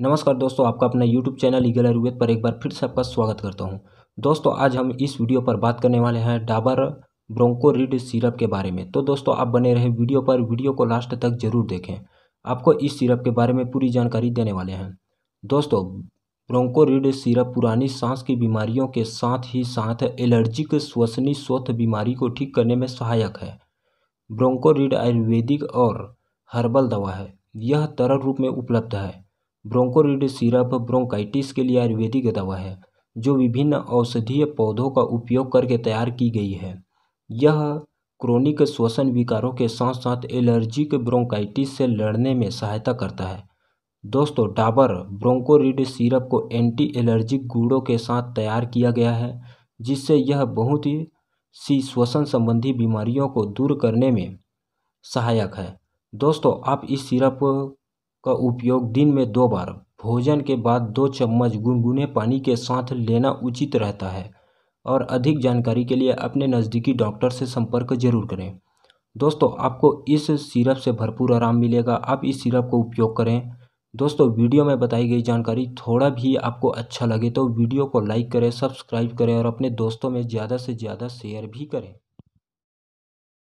नमस्कार दोस्तों आपका अपना यूट्यूब चैनल लीगल आयुर्वेद पर एक बार फिर से आपका स्वागत करता हूं दोस्तों आज हम इस वीडियो पर बात करने वाले हैं डाबर ब्रोंको रीड सिरप के बारे में तो दोस्तों आप बने रहें वीडियो पर वीडियो को लास्ट तक जरूर देखें आपको इस सिरप के बारे में पूरी जानकारी देने वाले हैं दोस्तों ब्रोंको रीड सिरप पुरानी सांस की बीमारियों के साथ ही साथ एलर्जिक श्वसनी स्वत बीमारी को ठीक करने में सहायक है ब्रोंको रीड आयुर्वेदिक और हर्बल दवा है यह तरल रूप में उपलब्ध है ब्रोंकोरिड सिरप ब्रोंकाइटिस के लिए आयुर्वेदिक दवा है जो विभिन्न औषधीय पौधों का उपयोग करके तैयार की गई है यह क्रोनिक श्वसन विकारों के साथ साथ एलर्जिक ब्रोंकाइटिस से लड़ने में सहायता करता है दोस्तों डाबर ब्रोंकोरिड सिरप को एंटी एलर्जिक गुड़ों के साथ तैयार किया गया है जिससे यह बहुत ही सी श्वसन संबंधी बीमारियों को दूर करने में सहायक है दोस्तों आप इस सिरप का उपयोग दिन में दो बार भोजन के बाद दो चम्मच गुनगुने पानी के साथ लेना उचित रहता है और अधिक जानकारी के लिए अपने नज़दीकी डॉक्टर से संपर्क जरूर करें दोस्तों आपको इस सिरप से भरपूर आराम मिलेगा आप इस सिरप को उपयोग करें दोस्तों वीडियो में बताई गई जानकारी थोड़ा भी आपको अच्छा लगे तो वीडियो को लाइक करें सब्सक्राइब करें और अपने दोस्तों में ज़्यादा से ज़्यादा शेयर भी करें